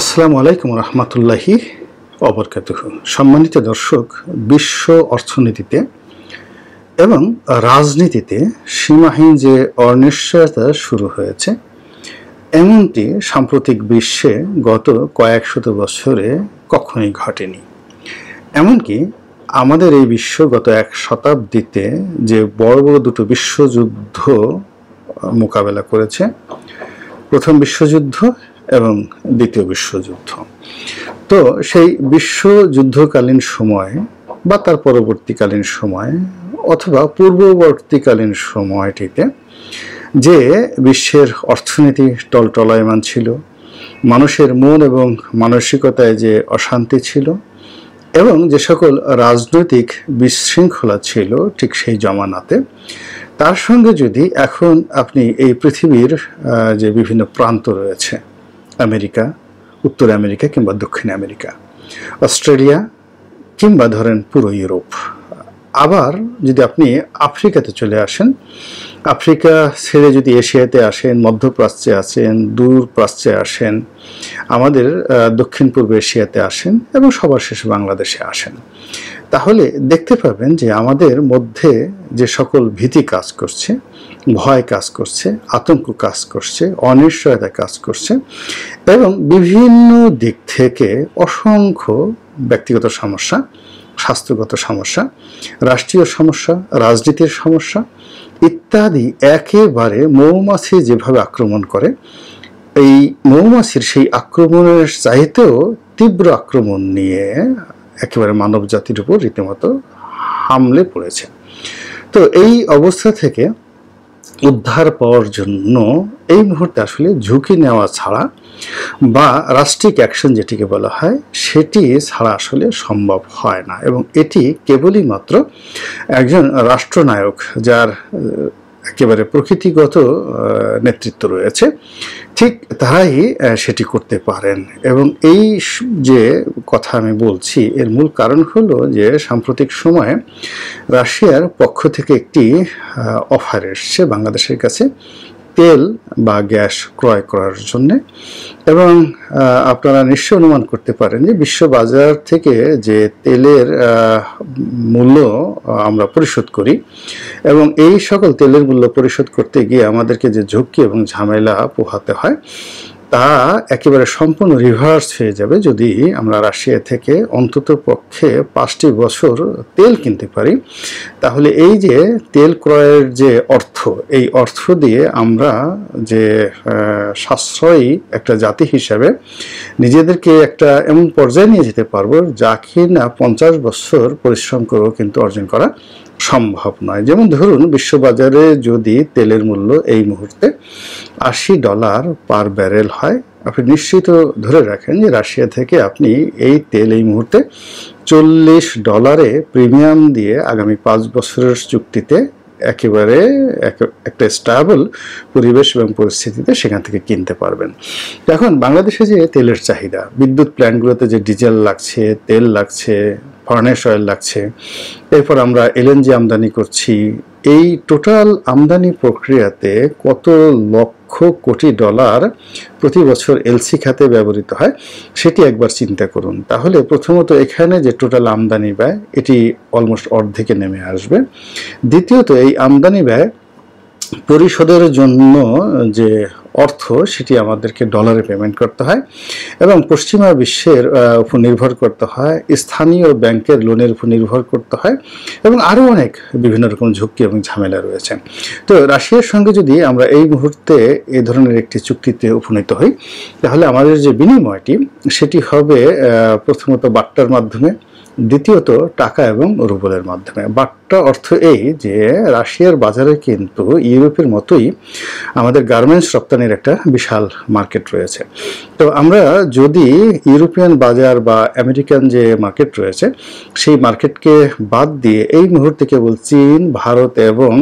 আসসালামু আলাইকুম রহমতুল্লাহি অবরকাত সম্মানিত দর্শক বিশ্ব অর্থনীতিতে এবং রাজনীতিতে সীমাহীন যে অনিশ্চয়তা শুরু হয়েছে এমনটি সাম্প্রতিক বিশ্বে গত কয়েক শত বছরে কখনোই ঘটেনি এমনকি আমাদের এই বিশ্ব গত এক শতাব্দীতে যে বড় বড় দুটো বিশ্বযুদ্ধ মোকাবেলা করেছে প্রথম বিশ্বযুদ্ধ এবং দ্বিতীয় বিশ্বযুদ্ধ তো সেই বিশ্বযুদ্ধকালীন সময় বা তার পরবর্তীকালীন সময় অথবা পূর্ববর্তীকালীন সময়টিতে যে বিশ্বের অর্থনীতি টলটলায়মান ছিল মানুষের মন এবং মানসিকতায় যে অশান্তি ছিল এবং যে সকল রাজনৈতিক বিশৃঙ্খলা ছিল ঠিক সেই জমানাতে তার সঙ্গে যদি এখন আপনি এই পৃথিবীর যে বিভিন্ন প্রান্ত রয়েছে আমেরিকা উত্তর আমেরিকা কিংবা দক্ষিণ আমেরিকা অস্ট্রেলিয়া কিংবা ধরেন পুরো ইউরোপ আবার যদি আপনি আফ্রিকাতে চলে আসেন আফ্রিকা ছেড়ে যদি এশিয়াতে আসেন মধ্যপ্রাচ্যে আসেন দূর প্রাচ্যে আসেন আমাদের দক্ষিণ পূর্ব এশিয়াতে আসেন এবং সবার শেষে বাংলাদেশে আসেন তাহলে দেখতে পাবেন যে আমাদের মধ্যে যে সকল ভীতি কাজ করছে ভয় কাজ করছে আতঙ্ক কাজ করছে অনিশ্চয়তা কাজ করছে এবং বিভিন্ন দিক থেকে অসংখ্য ব্যক্তিগত সমস্যা স্বাস্থ্যগত সমস্যা রাষ্ট্রীয় সমস্যা রাজনীতির সমস্যা ইত্যাদি একেবারে মৌমাছি যেভাবে আক্রমণ করে এই মৌমাছির সেই আক্রমণের চাইতেও তীব্র আক্রমণ নিয়ে একেবারে মানব জাতির উপর রীতিমতো হামলে পড়েছে তো এই অবস্থা থেকে উদ্ধার পাওয়ার জন্য এই মুহূর্তে আসলে ঝুঁকি নেওয়া ছাড়া বা রাষ্ট্রিক অ্যাকশন যেটিকে বলা হয় সেটি ছাড়া আসলে সম্ভব হয় না এবং এটি কেবলই মাত্র একজন রাষ্ট্রনায়ক যার একেবারে প্রকৃতিগত নেতৃত্ব রয়েছে ঠিক তারাই সেটি করতে পারেন এবং এই যে কথা আমি বলছি এর মূল কারণ হলো যে সাম্প্রতিক সময়ে রাশিয়ার পক্ষ থেকে একটি অফার এসছে বাংলাদেশের কাছে তেল বা গ্যাস ক্রয় করার জন্য এবং আপনারা নিশ্চয় অনুমান করতে পারেন যে বিশ্ব থেকে যে তেলের মূল্য আমরা পরিশোধ করি এবং এই সকল তেলের মূল্য পরিশোধ করতে গিয়ে আমাদেরকে যে ঝুঁকি এবং ঝামেলা পোহাতে হয় তা একেবারে সম্পূর্ণ রিভার্স হয়ে যাবে যদি আমরা রাশিয়া থেকে অন্তত পক্ষে পাঁচটি বছর তেল কিনতে পারি তাহলে এই যে তেল ক্রয়ের যে অর্থ এই অর্থ দিয়ে আমরা যে সাশ্রয়ী একটা জাতি হিসাবে নিজেদেরকে একটা এমন পর্যায়ে নিয়ে যেতে পারবো যা কি না পঞ্চাশ বছর পরিশ্রম করেও কিন্তু অর্জন করা সম্ভব নয় যেমন ধরুন বিশ্ববাজারে যদি তেলের মূল্য এই মুহূর্তে আশি ডলার পার ব্যারেল হয় আপনি নিশ্চিত ধরে রাখেন যে রাশিয়া থেকে আপনি এই তেল এই মুহূর্তে চল্লিশ ডলারে প্রিমিয়াম দিয়ে আগামী পাঁচ বছরের চুক্তিতে একেবারে একটা স্টাবল পরিবেশ এবং পরিস্থিতিতে সেখান থেকে কিনতে পারবেন এখন বাংলাদেশে যে তেলের চাহিদা বিদ্যুৎ প্ল্যান্টগুলোতে যে ডিজেল লাগছে তেল লাগছে ফার্নেস অয়েল লাগছে এরপর আমরা এলএনজি আমদানি করছি এই টোটাল আমদানি প্রক্রিয়াতে কত লক্ষ কোটি ডলার প্রতি বছর এলসি খাতে ব্যবহৃত হয় সেটি একবার চিন্তা করুন তাহলে প্রথমত এখানে যে টোটাল আমদানি ব্যয় এটি অলমোস্ট অর্ধেকে নেমে আসবে দ্বিতীয়ত এই আমদানি ব্যয় পরিশোধের জন্য যে অর্থ সেটি আমাদেরকে ডলারে পেমেন্ট করতে হয় এবং পশ্চিমা বিশ্বের উপর নির্ভর করতে হয় স্থানীয় ব্যাংকের লোনের উপর নির্ভর করতে হয় এবং আরও অনেক বিভিন্ন রকম ঝুঁকি এবং ঝামেলা রয়েছে তো রাশিয়ার সঙ্গে যদি আমরা এই মুহূর্তে এ ধরনের একটি চুক্তিতে উপনীত হই তাহলে আমাদের যে বিনিময়টি সেটি হবে প্রথমত বার্তার মাধ্যমে দ্বিতীয়ত টাকা এবং রুবলের মাধ্যমে বাট্টা অর্থ এই যে রাশিয়ার বাজারে কিন্তু ইউরোপের মতোই আমাদের গার্মেন্টস রপ্তানির একটা বিশাল মার্কেট রয়েছে তো আমরা যদি ইউরোপিয়ান বাজার বা আমেরিকান যে মার্কেট রয়েছে সেই মার্কেটকে বাদ দিয়ে এই মুহূর্তে কেবল চীন ভারত এবং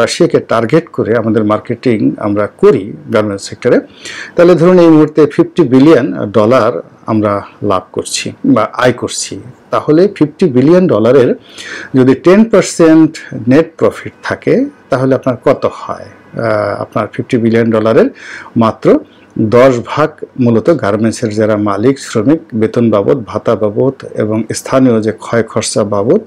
রাশিয়াকে টার্গেট করে আমাদের মার্কেটিং আমরা করি গার্মেন্টস সেক্টরে তাহলে ধরুন এই মুহূর্তে ফিফটি বিলিয়ন ডলার আমরা লাভ করছি বা আয় করছি তাহলে ফিফটি বিলিয়ন ডলারের যদি টেন পার্সেন্ট নেট প্রফিট থাকে তাহলে আপনার কত হয় আপনার ফিফটি বিলিয়ন ডলারের মাত্র দশ ভাগ মূলত গার্মেন্টসের যারা মালিক শ্রমিক বেতন বাবদ ভাতা বাবদ এবং স্থানীয় যে ক্ষয় খরচা বাবদ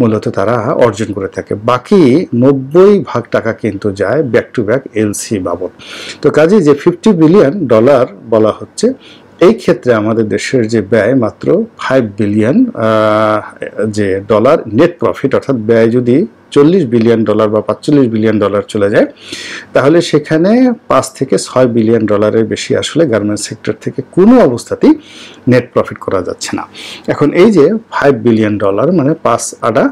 মূলত তারা অর্জন করে থাকে বাকি নব্বই ভাগ টাকা কিন্তু যায় ব্যাক টু ব্যাক এলসি বাবদ তো কাজে যে ফিফটি বিলিয়ন ডলার বলা হচ্ছে এই ক্ষেত্রে আমাদের দেশের যে ব্যয় মাত্র ফাইভ বিলিয়ন যে ডলার নেট প্রফিট অর্থাৎ ব্যয় যদি চল্লিশ বিলিয়ন ডলার বা পাঁচচল্লিশ বিলিয়ন ডলার চলে যায় তাহলে সেখানে পাঁচ থেকে ছয় বিলিয়ন ডলারের বেশি আসলে গার্মেন্টস সেক্টর থেকে কোনো অবস্থাতেই নেট প্রফিট করা যাচ্ছে না এখন এই যে ফাইভ বিলিয়ন ডলার মানে পাঁচ আডা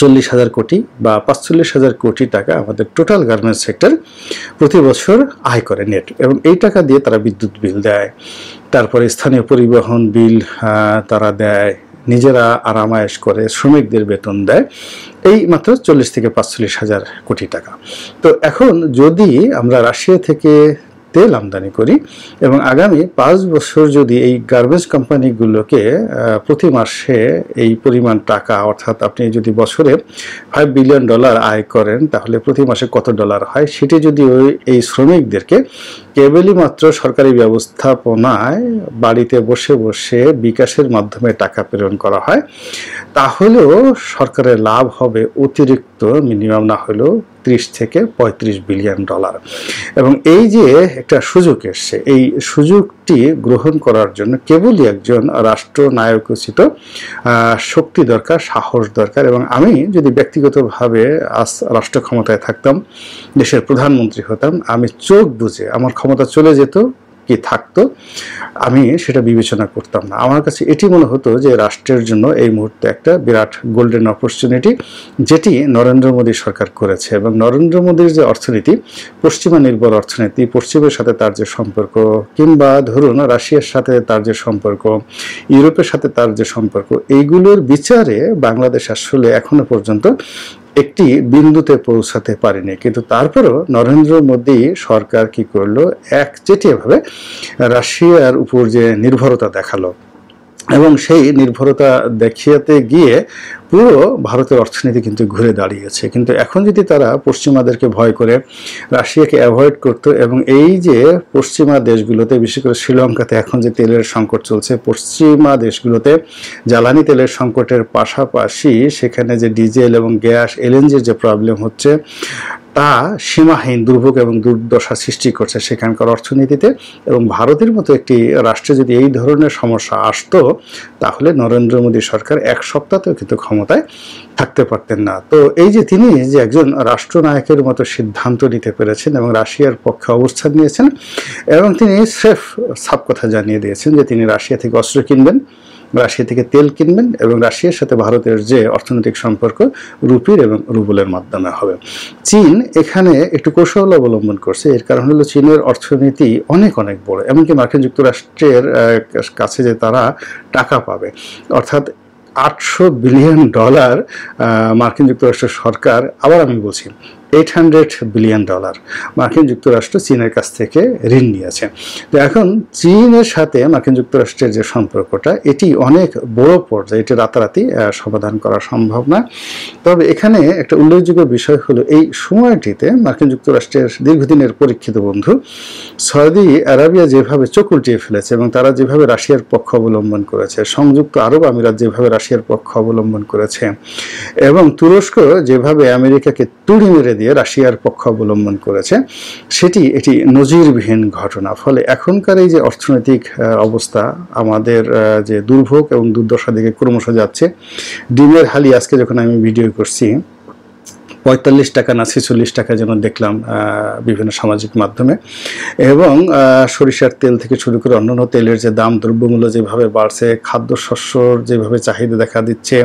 চল্লিশ হাজার কোটি বা পাঁচচল্লিশ হাজার কোটি টাকা আমাদের টোটাল গার্মেন্টস সেক্টর প্রতি বছর আয় করে নেট এবং এই টাকা দিয়ে তারা বিদ্যুৎ বিল দেয় তারপরে স্থানীয় পরিবহন বিল তারা দেয় নিজেরা আরামায়েশ করে শ্রমিকদের বেতন দেয় এই মাত্র চল্লিশ থেকে পাঁচচল্লিশ হাজার কোটি টাকা তো এখন যদি আমরা রাশিয়া থেকে তেল আমদানি করি এবং আগামী পাঁচ বছর যদি এই গার্বেজ কোম্পানিগুলোকে প্রতি মাসে এই পরিমাণ টাকা অর্থাৎ আপনি যদি বছরে ফাইভ বিলিয়ন ডলার আয় করেন তাহলে প্রতি মাসে কত ডলার হয় সেটি যদি ওই এই শ্রমিকদেরকে কেবলই মাত্র সরকারি ব্যবস্থাপনায় বাড়িতে বসে বসে বিকাশের মাধ্যমে টাকা প্রেরণ করা হয় তাহলেও সরকারের লাভ হবে অতিরিক্ত মিনিমাম না হলেও ত্রিশ থেকে ৩৫ বিলিয়ন ডলার এবং এই যে একটা সুযোগ এসছে এই সুযোগটি গ্রহণ করার জন্য কেবলই একজন উচিত শক্তি দরকার সাহস দরকার এবং আমি যদি ব্যক্তিগতভাবে আজ রাষ্ট্র ক্ষমতায় থাকতাম দেশের প্রধানমন্ত্রী হতাম আমি চোখ বুঝে আমার ক্ষমতা চলে যেত কি থাকতো আমি সেটা বিবেচনা করতাম না আমার কাছে এটি মনে হতো যে রাষ্ট্রের জন্য এই মুহূর্তে একটা বিরাট গোল্ডেন অপরচুনিটি যেটি নরেন্দ্র মোদী সরকার করেছে এবং নরেন্দ্র মোদীর যে অর্থনীতি পশ্চিমা নির্ভর অর্থনীতি পশ্চিমের সাথে তার যে সম্পর্ক কিংবা ধরুন রাশিয়ার সাথে তার যে সম্পর্ক ইউরোপের সাথে তার যে সম্পর্ক এইগুলোর বিচারে বাংলাদেশ আসলে এখনো পর্যন্ত একটি বিন্দুতে পৌঁছাতে পারেনি কিন্তু তারপরেও নরেন্দ্র মোদী সরকার কি করলো একচেটিয়াভাবে রাশিয়ার উপর যে নির্ভরতা দেখালো এবং সেই নির্ভরতা দেখিয়াতে গিয়ে পুরো ভারতের অর্থনীতি কিন্তু ঘুরে দাঁড়িয়েছে কিন্তু এখন যদি তারা পশ্চিমাদেরকে ভয় করে রাশিয়াকে অ্যাভয়েড করত এবং এই যে পশ্চিমা দেশগুলোতে বিশেষ করে শ্রীলঙ্কাতে এখন যে তেলের সংকট চলছে পশ্চিমা দেশগুলোতে জ্বালানি তেলের সংকটের পাশাপাশি সেখানে যে ডিজেল এবং গ্যাস এলএনজির যে প্রবলেম হচ্ছে তা সীমাহীন দুর্ভোগ এবং দুর্দশা সৃষ্টি করছে সেখানকার অর্থনীতিতে এবং ভারতের মতো একটি রাষ্ট্রে যদি এই ধরনের সমস্যা আসতো তাহলে নরেন্দ্র মোদী সরকার এক সপ্তাহতেও কিন্তু ক্ষমতায় থাকতে পারতেন না তো এই যে তিনি যে একজন রাষ্ট্রনায়কের মতো সিদ্ধান্ত নিতে পেরেছেন এবং রাশিয়ার পক্ষে অবস্থান নিয়েছেন এবং তিনি সেফ সাপ কথা জানিয়ে দিয়েছেন যে তিনি রাশিয়া থেকে অস্ত্র কিনবেন রাশিয়া থেকে তেল কিনবেন এবং রাশিয়ার সাথে ভারতের যে অর্থনৈতিক সম্পর্ক রুপির এবং রুবলের মাধ্যমে হবে চীন এখানে একটু কৌশল অবলম্বন করছে এর কারণ হলো চীনের অর্থনীতি অনেক অনেক বড় এমনকি মার্কিন যুক্তরাষ্ট্রের কাছে যে তারা টাকা পাবে অর্থাৎ আটশো বিলিয়ন ডলার মার্কিন যুক্তরাষ্ট্র সরকার আবার আমি বলছি এইট হান্ড্রেড বিলিয়ন ডলার মার্কিন যুক্তরাষ্ট্র চীনের কাছ থেকে ঋণ নিয়েছে তো এখন চীনের সাথে মার্কিন যুক্তরাষ্ট্রের যে সম্পর্কটা এটি অনেক বড় পর্যায়ে এটি রাতারাতি সমাধান করা সম্ভব না তবে এখানে একটা উল্লেখযোগ্য বিষয় হলো এই সময়টিতে মার্কিন যুক্তরাষ্ট্রের দীর্ঘদিনের পরীক্ষিত বন্ধু সৌদি আরাবিয়া যেভাবে চোখ উল্টিয়ে ফেলেছে এবং তারা যেভাবে রাশিয়ার পক্ষ অবলম্বন করেছে সংযুক্ত আরব আমিরাত যেভাবে রাশিয়ার পক্ষ অবলম্বন করেছে এবং তুরস্ক যেভাবে আমেরিকাকে তুড়ি মেরে দিয়ে রাশিয়ার পক্ষ অবলম্বন করেছে সেটি এটি নজিরবিহীন ঘটনা ফলে এখনকার এই যে অর্থনৈতিক অবস্থা আমাদের যে দুর্ভোগ এবং দুর্দশা দিকে ক্রমশ যাচ্ছে ডিমের হালি আজকে যখন আমি ভিডিও করছি পঁয়তাল্লিশ টাকা না ছেচল্লিশ টাকা যেন দেখলাম বিভিন্ন সামাজিক মাধ্যমে এবং সরিষার তেল থেকে শুরু করে অন্যান্য তেলের যে দাম দ্রব্যমূল্য যেভাবে বাড়ছে খাদ্যশস্যর যেভাবে চাহিদা দেখা দিচ্ছে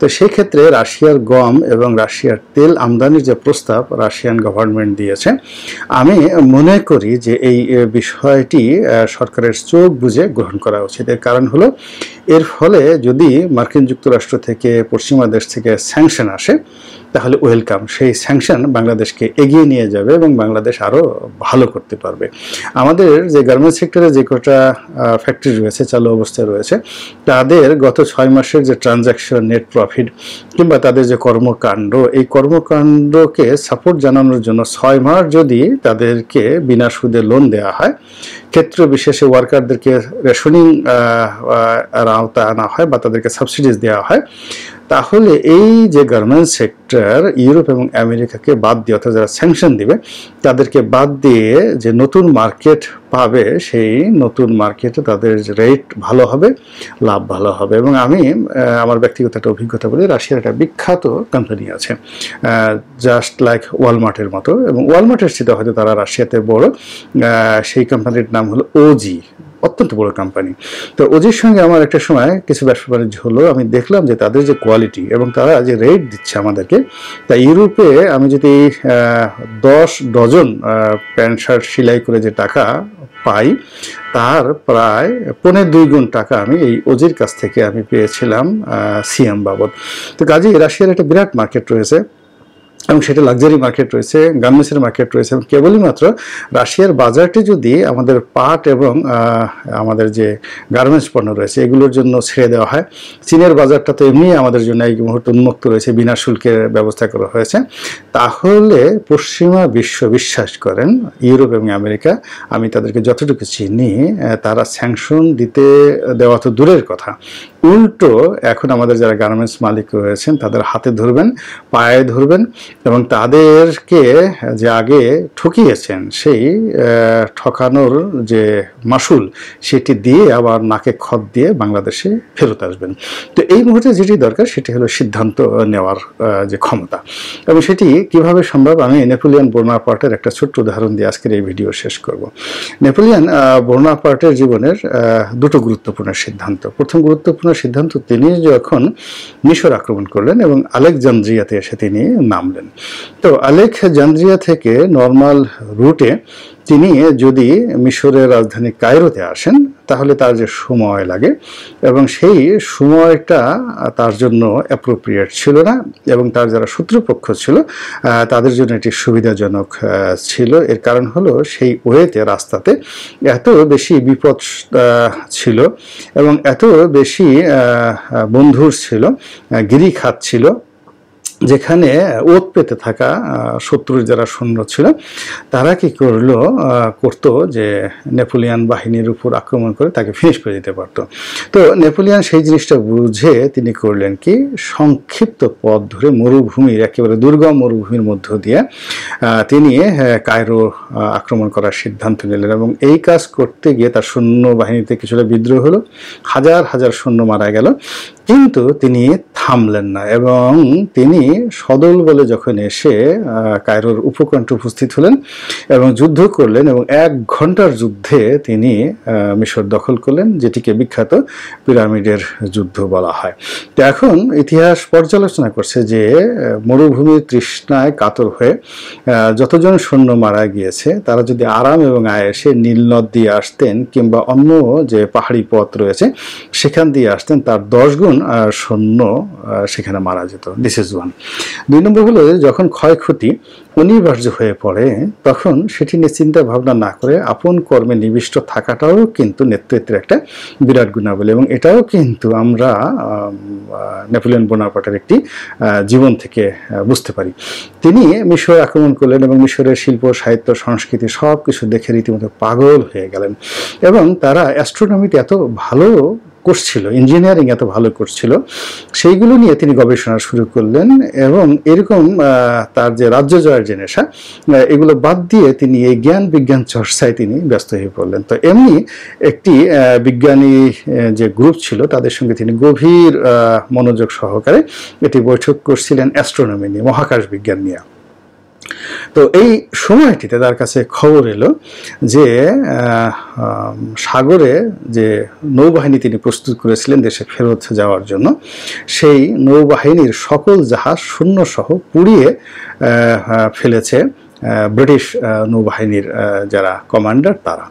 তো সেক্ষেত্রে রাশিয়ার গম এবং রাশিয়ার তেল আমদানির যে প্রস্তাব রাশিয়ান গভর্নমেন্ট দিয়েছে আমি মনে করি যে এই বিষয়টি সরকারের চোখ বুঝে গ্রহণ করা উচিত এর কারণ হলো এর ফলে যদি মার্কিন যুক্তরাষ্ট্র থেকে পশ্চিমা দেশ থেকে স্যাংশন আসে তাহলে ওয়েলকাম সেই স্যাংশন বাংলাদেশকে এগিয়ে নিয়ে যাবে এবং বাংলাদেশ আরও ভালো করতে পারবে আমাদের যে গার্মেন্টস সেক্টরে যে কটা ফ্যাক্টরি রয়েছে চালু অবস্থায় রয়েছে তাদের গত ছয় মাসের যে ট্রানজ্যাকশন নেট প্রফিট কিংবা তাদের যে কর্মকাণ্ড এই কর্মকাণ্ডকে সাপোর্ট জানানোর জন্য ছয় মাস যদি তাদেরকে বিনা সুদে লোন দেওয়া হয় ক্ষেত্র বিশেষে ওয়ার্কারদেরকে রেশনিং আওতায় আনা হয় বা তাদেরকে সাবসিডিজ দেওয়া হয় তাহলে এই যে গার্মেন্ট সেক্টর ইউরোপ এবং আমেরিকাকে বাদ দিয়ে অর্থাৎ যারা স্যাংশন দিবে তাদেরকে বাদ দিয়ে যে নতুন মার্কেট পাবে সেই নতুন মার্কেটে তাদের রেট ভালো হবে লাভ ভালো হবে এবং আমি আমার ব্যক্তিগত একটা অভিজ্ঞতা বলি রাশিয়ার একটা বিখ্যাত কোম্পানি আছে জাস্ট লাইক ওয়ালমার্টের মতো এবং ওয়ালমার্টের সেটা হয়তো তারা রাশিয়াতে বড় সেই কোম্পানির নাম হলো ওজি অত্যন্ত বড় কোম্পানি তো ওদের সঙ্গে আমার একটা সময় কিছু ব্যবসা বাণিজ্য হলো আমি দেখলাম যে তাদের যে কোয়ালিটি এবং তারা যে রেট দিচ্ছে আমাদেরকে তা ইউরোপে আমি যদি দশ ডজন প্যান্ট শার্ট সেলাই করে যে টাকা পাই তার প্রায় পনের দুই গুণ টাকা আমি এই ওজির কাছ থেকে আমি পেয়েছিলাম সিএম বাবদ তো কাজে রাশিয়ার একটা বিরাট মার্কেট রয়েছে এবং সেটা লাক্সারি মার্কেট রয়েছে গার্মেন্টসের মার্কেট রয়েছে এবং কেবলই মাত্র রাশিয়ার বাজারটি যদি আমাদের পাট এবং আমাদের যে গার্মেন্টস পণ্য রয়েছে এগুলোর জন্য ছেড়ে দেওয়া হয় চীনের বাজারটা তো এমনি আমাদের জন্য এই মুহূর্তে উন্মুক্ত রয়েছে বিনা শুল্কের ব্যবস্থা করা হয়েছে তাহলে পশ্চিমা বিশ্ব বিশ্বাস করেন ইউরোপ এবং আমেরিকা আমি তাদেরকে যতটুকু চিনি তারা স্যাংশন দিতে দেওয়া তো দূরের কথা উল্টো এখন আমাদের যারা গার্মেন্টস মালিক রয়েছেন তাদের হাতে ধরবেন পায়ে ধরবেন এবং তাদেরকে যে আগে ঠকিয়েছেন সেই ঠকানোর যে মাসুল সেটি দিয়ে আবার নাকে খত দিয়ে বাংলাদেশে ফেরত আসবেন তো এই মুহূর্তে যেটি দরকার সেটি হলো সিদ্ধান্ত নেওয়ার যে ক্ষমতা এবং সেটি কিভাবে সম্ভব আমি নেপোলিয়ান পার্টের একটা ছোট্ট উদাহরণ দিয়ে আজকের এই ভিডিও শেষ করব নেপোলিয়ান পার্টের জীবনের দুটো গুরুত্বপূর্ণ সিদ্ধান্ত প্রথম গুরুত্বপূর্ণ সিদ্ধান্ত তিনি যখন মিশর আক্রমণ করলেন এবং আলেকজান্দ্রিয়াতে এসে তিনি নামলেন করবেন তো আলেক জান্দ্রিয়া থেকে নর্মাল রুটে তিনি যদি মিশরের রাজধানী কায়রোতে আসেন তাহলে তার যে সময় লাগে এবং সেই সময়টা তার জন্য অ্যাপ্রোপ্রিয়েট ছিল না এবং তার যারা শত্রুপক্ষ ছিল তাদের জন্য এটি সুবিধাজনক ছিল এর কারণ হলো সেই ওয়েতে রাস্তাতে এত বেশি বিপদ ছিল এবং এত বেশি বন্ধুর ছিল গিরিখাত ছিল যেখানে ওত পেতে থাকা শত্রুর যারা সৈন্য ছিল তারা কি করলো করতো যে নেপোলিয়ান বাহিনীর উপর আক্রমণ করে তাকে ফিনিশ করে দিতে পারত তো নেপোলিয়ান সেই জিনিসটা বুঝে তিনি করলেন কি সংক্ষিপ্ত পথ ধরে মরুভূমির একেবারে দুর্গম মরুভূমির মধ্য দিয়ে তিনি কায়রো আক্রমণ করার সিদ্ধান্ত নিলেন এবং এই কাজ করতে গিয়ে তার সৈন্য বাহিনীতে কিছুটা বিদ্রোহ হলো হাজার হাজার সৈন্য মারা গেল কিন্তু তিনি থামলেন না এবং তিনি সদল বলে যখন এসে কায়রোর উপকণ্ঠ উপস্থিত হলেন এবং যুদ্ধ করলেন এবং এক ঘন্টার যুদ্ধে তিনি মিশর দখল করলেন যেটিকে বিখ্যাত পিরামিডের যুদ্ধ বলা হয় তো এখন ইতিহাস পর্যালোচনা করছে যে মরুভূমির তৃষ্ণায় কাতর হয়ে যতজন সৈন্য মারা গিয়েছে তারা যদি আরাম এবং আয়েসে নীলনদ দিয়ে আসতেন কিংবা অন্য যে পাহাড়ি পথ রয়েছে সেখান দিয়ে আসতেন তার দশ গুণ সৈন্য সেখানে মারা যেত দিস ইজ ওয়ান দুই নম্বর হলো যখন ক্ষয়ক্ষতি অনিবার্য হয়ে পড়ে তখন সেটি নিয়ে চিন্তা ভাবনা না করে আপন কর্মে নিবিষ্ট থাকাটাও কিন্তু নেতৃত্বের একটা বিরাট গুণাবলী এবং এটাও কিন্তু আমরা নেপোলিয়ন বোনাপাটের একটি জীবন থেকে বুঝতে পারি তিনি মিশর আক্রমণ করলেন এবং মিশরের শিল্প সাহিত্য সংস্কৃতি সব কিছু দেখে রীতিমতো পাগল হয়ে গেলেন এবং তারা অ্যাস্ট্রোনমিতে এত ভালো কোর্স ছিল ইঞ্জিনিয়ারিং এত ভালো কোর্স ছিল সেইগুলো নিয়ে তিনি গবেষণা শুরু করলেন এবং এরকম তার যে রাজ্য জয়ের যে নেশা এগুলো বাদ দিয়ে তিনি এই জ্ঞান বিজ্ঞান চর্চায় তিনি ব্যস্ত হয়ে পড়লেন তো এমনি একটি বিজ্ঞানী যে গ্রুপ ছিল তাদের সঙ্গে তিনি গভীর মনোযোগ সহকারে এটি বৈঠক করছিলেন অ্যাস্ট্রোনমি নিয়ে মহাকাশ বিজ্ঞান নিয়ে তো এই সময়টিতে তার কাছে খবর এলো যে সাগরে যে নৌবাহিনী তিনি প্রস্তুত করেছিলেন দেশে ফেরত যাওয়ার জন্য সেই নৌবাহিনীর সকল জাহাজ শূন্যসহ পুড়িয়ে ফেলেছে ব্রিটিশ নৌবাহিনীর যারা কমান্ডার তারা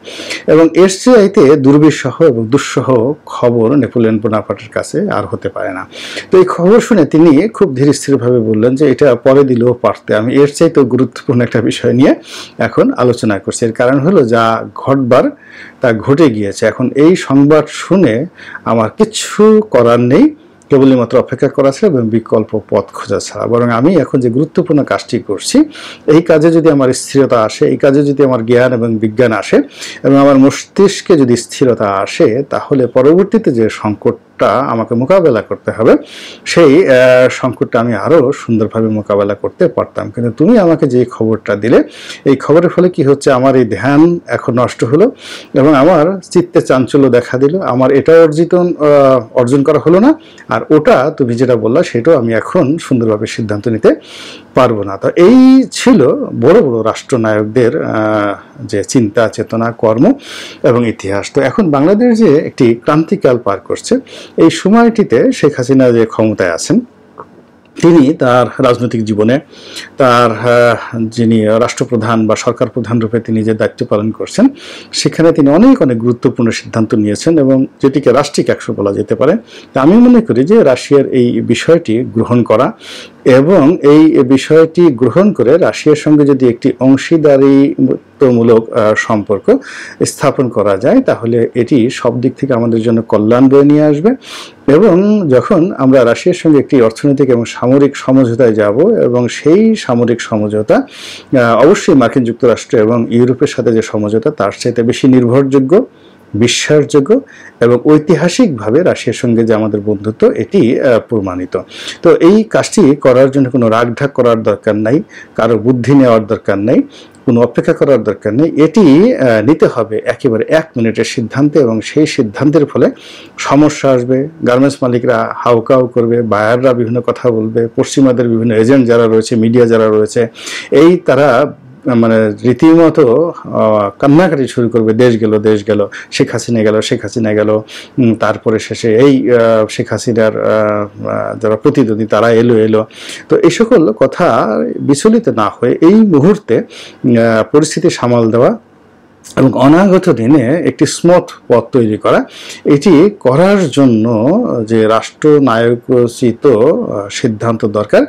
এবং এর চাইতে এবং দুঃসহ খবর নেপোলিয়ন বোনাপাটের কাছে আর হতে পারে না তো এই খবর শুনে তিনি খুব ধীর স্থিরভাবে বললেন যে এটা পরে দিলেও পারতে আমি এর চাইতেও গুরুত্বপূর্ণ একটা বিষয় নিয়ে এখন আলোচনা করছি এর কারণ হলো যা ঘটবার তা ঘটে গিয়েছে এখন এই সংবাদ শুনে আমার কিছু করার নেই কেবলমাত্র অপেক্ষা করা ছিল এবং বিকল্প পথ খোঁজা ছাড়া বরং আমি এখন যে গুরুত্বপূর্ণ কাজটি করছি এই কাজে যদি আমার স্থিরতা আসে এই কাজে যদি আমার জ্ঞান এবং বিজ্ঞান আসে এবং আমার মস্তিষ্কে যদি স্থিরতা আসে তাহলে পরবর্তীতে যে সংকট সংকটটা আমাকে মোকাবেলা করতে হবে সেই সংকটটা আমি আরও সুন্দরভাবে মোকাবেলা করতে পারতাম কিন্তু তুমি আমাকে যে খবরটা দিলে এই খবরের ফলে কি হচ্ছে আমার এই ধ্যান এখন নষ্ট হলো এবং আমার চিত্তে চাঞ্চল্য দেখা দিল আমার এটা অর্জিত অর্জন করা হলো না আর ওটা তুমি যেটা বললা সেটাও আমি এখন সুন্দরভাবে সিদ্ধান্ত নিতে পারবো না তো এই ছিল বড় বড় রাষ্ট্রনায়কদের যে চিন্তা চেতনা কর্ম এবং ইতিহাস তো এখন বাংলাদেশ যে একটি ক্রান্তিকাল পার করছে এই সময়টিতে শেখ হাসিনা যে ক্ষমতায় আছেন তিনি তার রাজনৈতিক জীবনে তার যিনি রাষ্ট্রপ্রধান বা সরকার প্রধান রূপে তিনি যে দায়িত্ব পালন করছেন সেখানে তিনি অনেক অনেক গুরুত্বপূর্ণ সিদ্ধান্ত নিয়েছেন এবং যেটিকে রাষ্ট্রিক একশো বলা যেতে পারে তা আমি মনে করি যে রাশিয়ার এই বিষয়টি গ্রহণ করা এবং এই বিষয়টি গ্রহণ করে রাশিয়ার সঙ্গে যদি একটি অংশীদারিত্বমূলক সম্পর্ক স্থাপন করা যায় তাহলে এটি সব দিক থেকে আমাদের জন্য কল্যাণ বয়ে নিয়ে আসবে এবং যখন আমরা রাশিয়ার সঙ্গে একটি অর্থনৈতিক এবং সামরিক সমঝোতায় যাব এবং সেই সামরিক সমঝোতা অবশ্যই মার্কিন যুক্তরাষ্ট্র এবং ইউরোপের সাথে যে সমঝোতা তার চাইতে বেশি নির্ভরযোগ্য বিশ্বাসযোগ্য এবং ঐতিহাসিকভাবে রাশিয়ার সঙ্গে যে আমাদের বন্ধুত্ব এটি প্রমাণিত তো এই কাজটি করার জন্য কোনো রাগঢাক করার দরকার নাই কারো বুদ্ধি নেওয়ার দরকার নাই কোনো অপেক্ষা করার দরকার নেই এটি নিতে হবে একেবারে এক মিনিটের সিদ্ধান্তে এবং সেই সিদ্ধান্তের ফলে সমস্যা আসবে গার্মেন্টস মালিকরা হাউকাউ করবে বায়াররা বিভিন্ন কথা বলবে পশ্চিমাদের বিভিন্ন এজেন্ট যারা রয়েছে মিডিয়া যারা রয়েছে এই তারা মানে রীতিমতো কান্নাকাটি শুরু করবে দেশ গেল দেশ গেল শেখ হাসিনা গেল শেখ হাসিনা গেল তারপরে শেষে এই শেখ হাসিনার যারা প্রতিদ্বন্দ্বী তারা এলো এলো তো এই সকল কথা বিচলিত না হয়ে এই মুহূর্তে পরিস্থিতি সামাল দেওয়া এবং অনাগত দিনে একটি স্মথ পথ তৈরি করা এটি করার জন্য যে রাষ্ট্রনায়কচিত সিদ্ধান্ত দরকার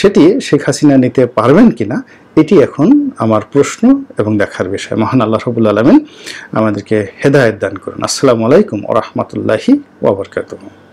সেটি শেখ হাসিনা নিতে পারবেন কিনা এটি এখন আমার প্রশ্ন এবং দেখার বিষয় মহান আল্লাহ রবুল আলমিন আমাদেরকে হেদায়ত দান করুন আসসালামু আলাইকুম ওরহমতুল্লাহি ওবরকাত